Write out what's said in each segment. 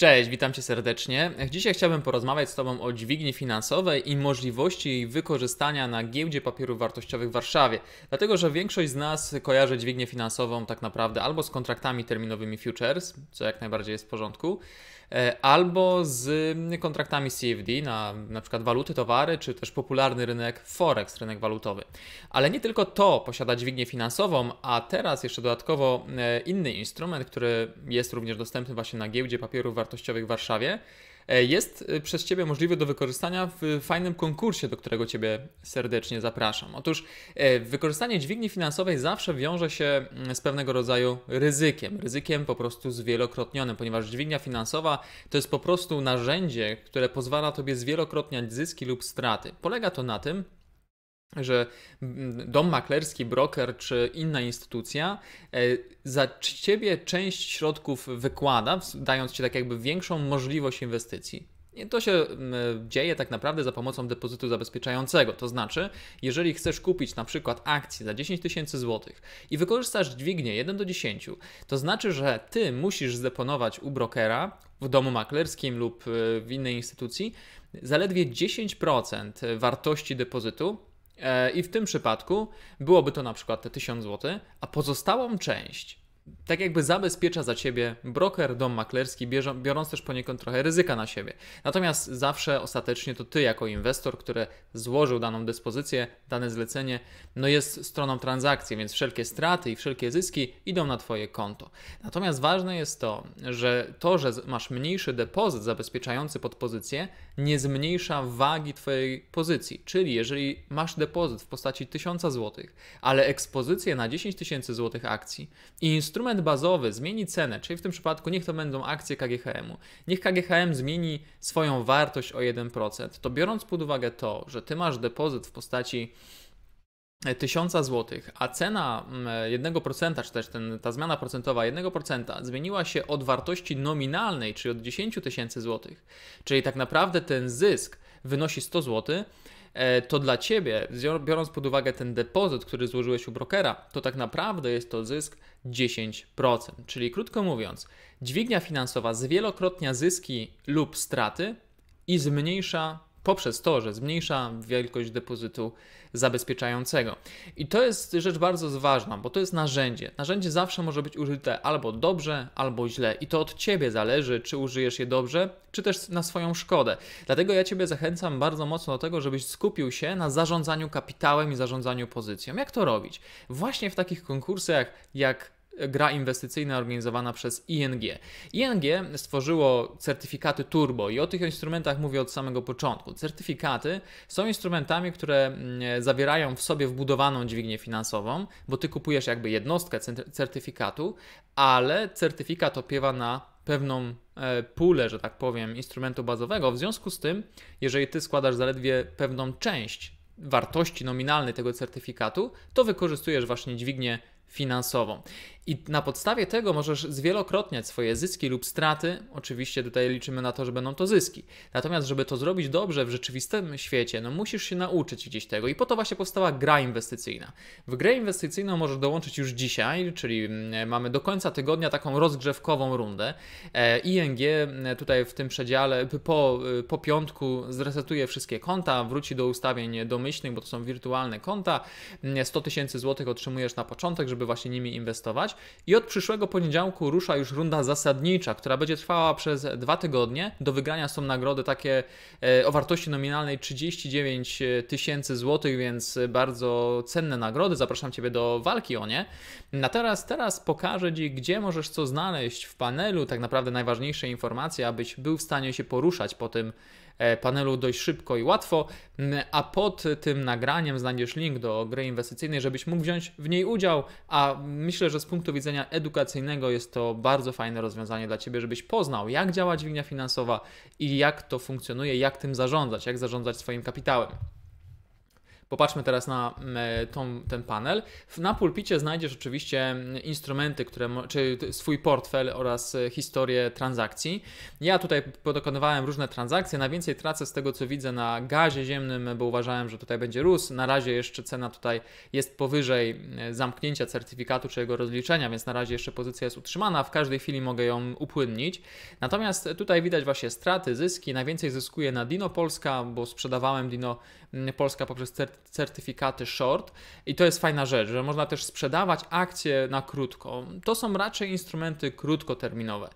Cześć, witam cię serdecznie. Dzisiaj chciałbym porozmawiać z Tobą o dźwigni finansowej i możliwości jej wykorzystania na giełdzie papierów wartościowych w Warszawie. Dlatego, że większość z nas kojarzy dźwignię finansową tak naprawdę albo z kontraktami terminowymi futures, co jak najbardziej jest w porządku, E, albo z mm, kontraktami CFD na na przykład waluty, towary, czy też popularny rynek Forex, rynek walutowy. Ale nie tylko to posiada dźwignię finansową, a teraz jeszcze dodatkowo e, inny instrument, który jest również dostępny właśnie na giełdzie papierów wartościowych w Warszawie, E, jest e, przez Ciebie możliwy do wykorzystania w fajnym konkursie, do którego Ciebie serdecznie zapraszam. Otóż e, wykorzystanie dźwigni finansowej zawsze wiąże się mm, z pewnego rodzaju ryzykiem, ryzykiem po prostu zwielokrotnionym, ponieważ dźwignia finansowa to jest po prostu narzędzie, które pozwala Tobie zwielokrotniać zyski lub straty. Polega to na tym, że mm, dom maklerski, broker czy inna instytucja e, za ciebie część środków wykłada, dając ci tak jakby większą możliwość inwestycji. I to się mm, dzieje tak naprawdę za pomocą depozytu zabezpieczającego. To znaczy, jeżeli chcesz kupić na przykład akcję za 10 tysięcy złotych i wykorzystasz dźwignię 1 do 10, to znaczy, że ty musisz zdeponować u brokera w domu maklerskim lub e, w innej instytucji zaledwie 10% wartości depozytu E, I w tym przypadku byłoby to na przykład te 1000 zł, a pozostałą część tak jakby zabezpiecza za ciebie broker, dom maklerski, biorąc też poniekąd trochę ryzyka na siebie. Natomiast zawsze ostatecznie to ty, jako inwestor, który złożył daną dyspozycję, dane zlecenie, no jest stroną transakcji, więc wszelkie straty i wszelkie zyski idą na twoje konto. Natomiast ważne jest to, że to, że masz mniejszy depozyt zabezpieczający pod pozycję, nie zmniejsza wagi twojej pozycji. Czyli jeżeli masz depozyt w postaci 1000 zł, ale ekspozycję na 10 tysięcy złotych akcji i instrukcję, instrument bazowy zmieni cenę, czyli w tym przypadku niech to będą akcje KGHM-u, niech KGHM zmieni swoją wartość o 1%, to biorąc pod uwagę to, że ty masz depozyt w postaci 1000 e, zł, a cena 1%, mm, e, czy też ten, ta zmiana procentowa 1% zmieniła się od wartości nominalnej, czyli od 10 tysięcy złotych, czyli tak naprawdę ten zysk wynosi 100 zł, E, to dla ciebie, biorąc pod uwagę ten depozyt, który złożyłeś u brokera, to tak naprawdę jest to zysk 10%. Czyli krótko mówiąc, dźwignia finansowa zwielokrotnia zyski lub straty i zmniejsza poprzez to, że zmniejsza wielkość depozytu zabezpieczającego. I to jest rzecz bardzo ważna, bo to jest narzędzie. Narzędzie zawsze może być użyte albo dobrze, albo źle i to od ciebie zależy, czy użyjesz je dobrze, czy też na swoją szkodę. Dlatego ja ciebie zachęcam bardzo mocno do tego, żebyś skupił się na zarządzaniu kapitałem i zarządzaniu pozycją. Jak to robić? Właśnie w takich konkursach jak gra inwestycyjna organizowana przez ING. ING stworzyło certyfikaty turbo i o tych instrumentach mówię od samego początku. Certyfikaty są instrumentami, które mm, zawierają w sobie wbudowaną dźwignię finansową, bo ty kupujesz jakby jednostkę certyfikatu, ale certyfikat opiewa na pewną e, pulę, że tak powiem, instrumentu bazowego. W związku z tym, jeżeli ty składasz zaledwie pewną część wartości nominalnej tego certyfikatu, to wykorzystujesz właśnie dźwignię finansową. I na podstawie tego możesz zwielokrotniać swoje zyski lub straty. Oczywiście tutaj liczymy na to, że będą to zyski. Natomiast, żeby to zrobić dobrze w rzeczywistym świecie, no musisz się nauczyć gdzieś tego. I po to właśnie powstała gra inwestycyjna. W grę inwestycyjną możesz dołączyć już dzisiaj, czyli mm, mamy do końca tygodnia taką rozgrzewkową rundę. E, ING mm, tutaj w tym przedziale po, po piątku zresetuje wszystkie konta, wróci do ustawień domyślnych, bo to są wirtualne konta. 100 mm, tysięcy złotych otrzymujesz na początek, żeby żeby właśnie nimi inwestować. I od przyszłego poniedziałku rusza już runda zasadnicza, która będzie trwała przez dwa tygodnie. Do wygrania są nagrody takie e, o wartości nominalnej 39 e, tysięcy złotych, więc bardzo cenne nagrody. Zapraszam Ciebie do walki o nie. Na teraz pokażę Ci, gdzie możesz co znaleźć w panelu, tak naprawdę najważniejsze informacje, abyś był w stanie się poruszać po tym E, panelu dość szybko i łatwo, mm, a pod tym nagraniem znajdziesz link do gry inwestycyjnej, żebyś mógł wziąć w niej udział, a myślę, że z punktu widzenia edukacyjnego jest to bardzo fajne rozwiązanie dla Ciebie, żebyś poznał, jak działa dźwignia finansowa i jak to funkcjonuje, jak tym zarządzać, jak zarządzać swoim kapitałem. Popatrzmy teraz na mm, e, tą, ten panel. Na pulpicie znajdziesz oczywiście mm, instrumenty, które, czy swój portfel oraz e, historię transakcji. Ja tutaj dokonywałem różne transakcje. Najwięcej tracę z tego, co widzę na gazie ziemnym, bo uważałem, że tutaj będzie rósł. Na razie jeszcze cena tutaj jest powyżej mm, e, zamknięcia certyfikatu czy jego rozliczenia, więc na razie jeszcze pozycja jest utrzymana. W każdej chwili mogę ją upłynnić. Natomiast tutaj widać właśnie straty, zyski. Najwięcej zyskuję na Dino Polska, bo sprzedawałem Dino Polska poprzez certyfikat certyfikaty short i to jest fajna rzecz, że można też sprzedawać akcje na krótko. To są raczej instrumenty krótkoterminowe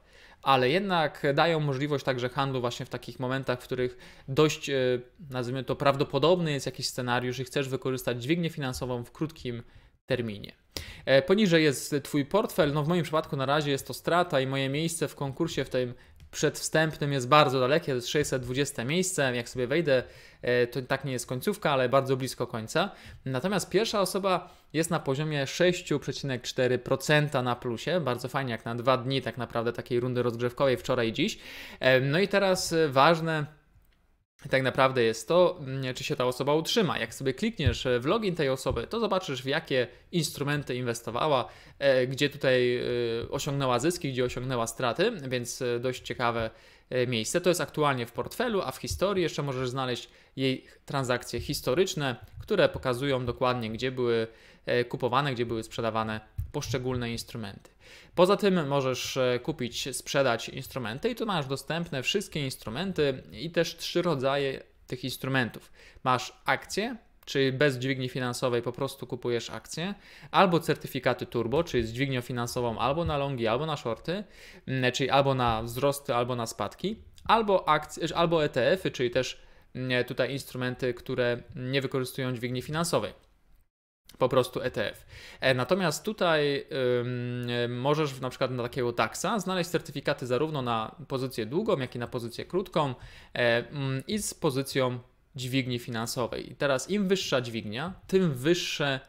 ale jednak dają możliwość także handlu właśnie w takich momentach, w których dość, e, nazwijmy to, prawdopodobny jest jakiś scenariusz i chcesz wykorzystać dźwignię finansową w krótkim terminie. E, poniżej jest Twój portfel. No w moim przypadku na razie jest to strata i moje miejsce w konkursie w tym przed wstępnym jest bardzo dalekie, to jest 620 miejsce. Jak sobie wejdę, e, to tak nie jest końcówka, ale bardzo blisko końca. Natomiast pierwsza osoba jest na poziomie 6,4% na plusie. Bardzo fajnie, jak na dwa dni tak naprawdę takiej rundy rozgrzewkowej wczoraj i dziś. E, no i teraz e, ważne tak naprawdę jest to, mm, czy się ta osoba utrzyma. Jak sobie klikniesz e, w login tej osoby, to zobaczysz, w jakie instrumenty inwestowała, e, gdzie tutaj e, osiągnęła zyski, gdzie osiągnęła straty, więc dość ciekawe E, miejsce. To jest aktualnie w portfelu, a w historii jeszcze możesz znaleźć jej transakcje historyczne, które pokazują dokładnie, gdzie były e, kupowane, gdzie były sprzedawane poszczególne instrumenty. Poza tym możesz e, kupić, sprzedać instrumenty i tu masz dostępne wszystkie instrumenty i też trzy rodzaje tych instrumentów. Masz akcje, czyli bez dźwigni finansowej po prostu kupujesz akcje, albo certyfikaty turbo, czyli z dźwignią finansową albo na longi, albo na shorty, mm, czyli albo na wzrosty, albo na spadki, albo, akcje, e, albo ETF-y, czyli też mm, tutaj instrumenty, które nie wykorzystują dźwigni finansowej. Po prostu ETF. E, natomiast tutaj możesz na przykład na takiego taxa znaleźć certyfikaty zarówno na pozycję długą, jak i na pozycję krótką e, mm, i z pozycją dźwigni finansowej. I teraz im wyższa dźwignia, tym wyższe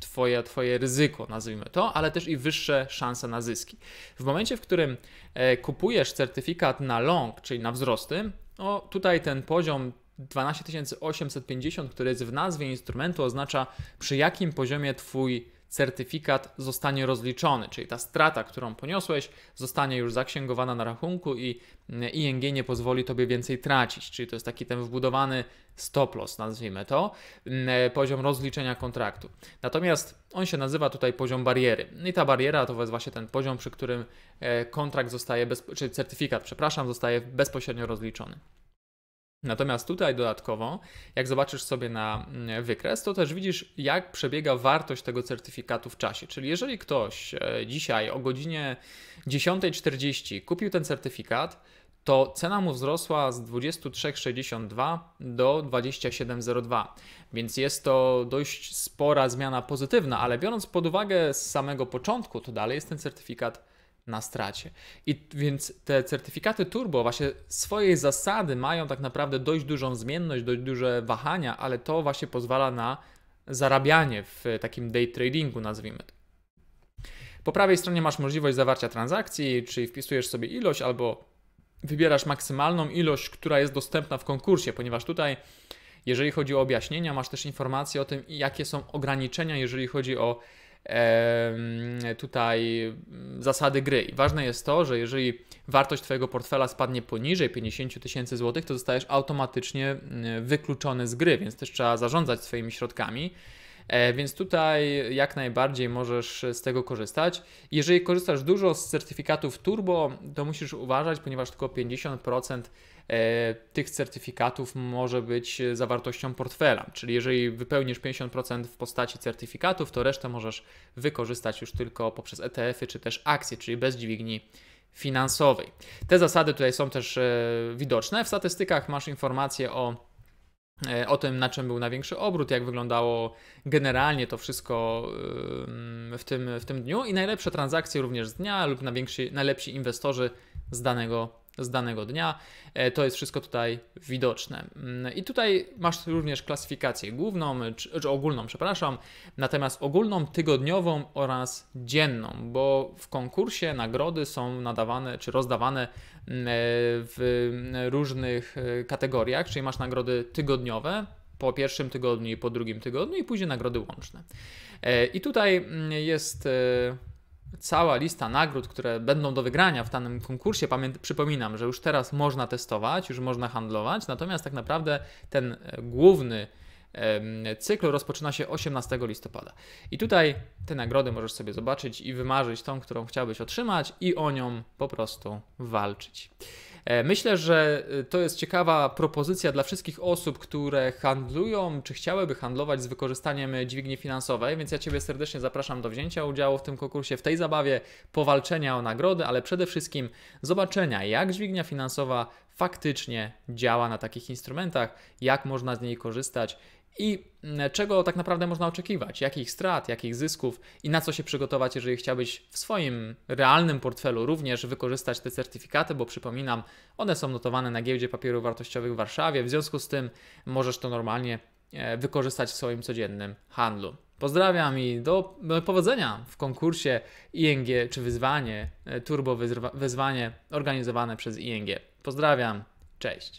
twoje, twoje ryzyko, nazwijmy to, ale też i wyższe szanse na zyski. W momencie, w którym e, kupujesz certyfikat na long, czyli na wzrosty, o, no, tutaj ten poziom 12850, który jest w nazwie instrumentu, oznacza przy jakim poziomie twój certyfikat zostanie rozliczony, czyli ta strata, którą poniosłeś, zostanie już zaksięgowana na rachunku i mm, ING nie pozwoli tobie więcej tracić. Czyli to jest taki ten wbudowany stop loss, nazwijmy to, mm, e, poziom rozliczenia kontraktu. Natomiast on się nazywa tutaj poziom bariery. No I ta bariera to jest właśnie ten poziom, przy którym e, kontrakt zostaje, bez, certyfikat, przepraszam, zostaje bezpośrednio rozliczony. Natomiast tutaj dodatkowo, jak zobaczysz sobie na mm, wykres, to też widzisz, jak przebiega wartość tego certyfikatu w czasie. Czyli jeżeli ktoś e, dzisiaj o godzinie 10.40 kupił ten certyfikat, to cena mu wzrosła z 23,62 do 27,02, więc jest to dość spora zmiana pozytywna, ale biorąc pod uwagę z samego początku, to dalej jest ten certyfikat na stracie. I więc te certyfikaty turbo właśnie swojej zasady mają tak naprawdę dość dużą zmienność, dość duże wahania, ale to właśnie pozwala na zarabianie w takim day tradingu, nazwijmy to. Po prawej stronie masz możliwość zawarcia transakcji, czyli wpisujesz sobie ilość albo wybierasz maksymalną ilość, która jest dostępna w konkursie, ponieważ tutaj, jeżeli chodzi o objaśnienia, masz też informacje o tym, jakie są ograniczenia, jeżeli chodzi o e, tutaj zasady gry. I ważne jest to, że jeżeli wartość Twojego portfela spadnie poniżej 50 tysięcy złotych, to zostajesz automatycznie mm, wykluczony z gry, więc też trzeba zarządzać swoimi środkami. E, więc tutaj jak najbardziej możesz z tego korzystać. Jeżeli korzystasz dużo z certyfikatów turbo, to musisz uważać, ponieważ tylko 50% e, tych certyfikatów może być zawartością portfela. Czyli jeżeli wypełnisz 50% w postaci certyfikatów, to resztę możesz wykorzystać już tylko poprzez ETF-y czy też akcje, czyli bez dźwigni finansowej. Te zasady tutaj są też e, widoczne. W statystykach masz informacje o E, o tym, na czym był największy obrót, jak wyglądało generalnie to wszystko w tym, w tym dniu i najlepsze transakcje również z dnia lub najlepsi inwestorzy z danego z danego dnia. E, to jest wszystko tutaj widoczne. Mm, I tutaj masz również klasyfikację główną, czy, czy, ogólną, przepraszam, natomiast ogólną, tygodniową oraz dzienną, bo w konkursie nagrody są nadawane czy rozdawane mm, e, w mm, różnych e, kategoriach, czyli masz nagrody tygodniowe, po pierwszym tygodniu i po drugim tygodniu, i później nagrody łączne. I tutaj jest cała lista nagród, które będą do wygrania w danym konkursie. przypominam, że już teraz można testować, już można handlować, natomiast tak naprawdę ten e, główny cykl rozpoczyna się 18 listopada. I tutaj te nagrody możesz sobie zobaczyć i wymarzyć tą, którą chciałbyś otrzymać i o nią po prostu walczyć. E, myślę, że e, to jest ciekawa propozycja dla wszystkich osób, które handlują czy chciałyby handlować z wykorzystaniem dźwigni finansowej, więc ja Ciebie serdecznie zapraszam do wzięcia udziału w tym konkursie, w tej zabawie, powalczenia o nagrody, ale przede wszystkim zobaczenia, jak dźwignia finansowa faktycznie działa na takich instrumentach, jak można z niej korzystać, i mm, czego tak naprawdę można oczekiwać, jakich strat, jakich zysków i na co się przygotować, jeżeli chciałbyś w swoim realnym portfelu również wykorzystać te certyfikaty, bo przypominam, one są notowane na giełdzie papierów wartościowych w Warszawie, w związku z tym możesz to normalnie e, wykorzystać w swoim codziennym handlu. Pozdrawiam i do powodzenia w konkursie ING czy wyzwanie, e, turbo wyzwanie organizowane przez ING. Pozdrawiam, cześć.